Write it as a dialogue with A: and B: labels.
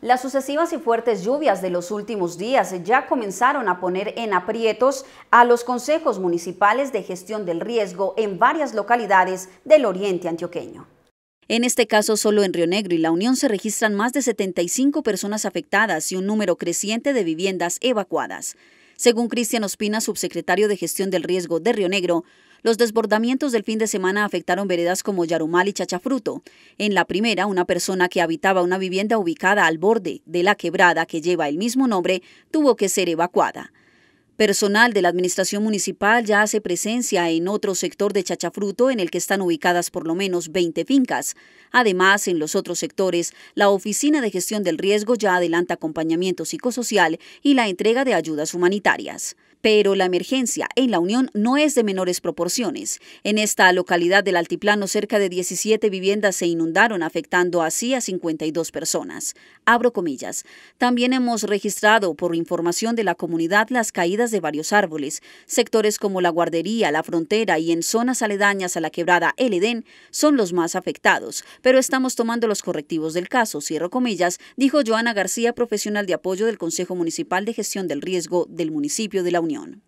A: Las sucesivas y fuertes lluvias de los últimos días ya comenzaron a poner en aprietos a los consejos municipales de gestión del riesgo en varias localidades del oriente antioqueño. En este caso, solo en Río Negro y La Unión se registran más de 75 personas afectadas y un número creciente de viviendas evacuadas. Según Cristian Ospina, subsecretario de Gestión del Riesgo de Río Negro, los desbordamientos del fin de semana afectaron veredas como Yarumal y Chachafruto. En la primera, una persona que habitaba una vivienda ubicada al borde de la quebrada que lleva el mismo nombre tuvo que ser evacuada. Personal de la Administración Municipal ya hace presencia en otro sector de Chachafruto en el que están ubicadas por lo menos 20 fincas. Además, en los otros sectores, la Oficina de Gestión del Riesgo ya adelanta acompañamiento psicosocial y la entrega de ayudas humanitarias pero la emergencia en la Unión no es de menores proporciones. En esta localidad del Altiplano, cerca de 17 viviendas se inundaron, afectando así a 52 personas. Abro comillas. También hemos registrado, por información de la comunidad, las caídas de varios árboles. Sectores como la guardería, la frontera y en zonas aledañas a la quebrada El Edén son los más afectados, pero estamos tomando los correctivos del caso, cierro comillas, dijo Joana García, profesional de apoyo del Consejo Municipal de Gestión del Riesgo del municipio de la Unión. Unión.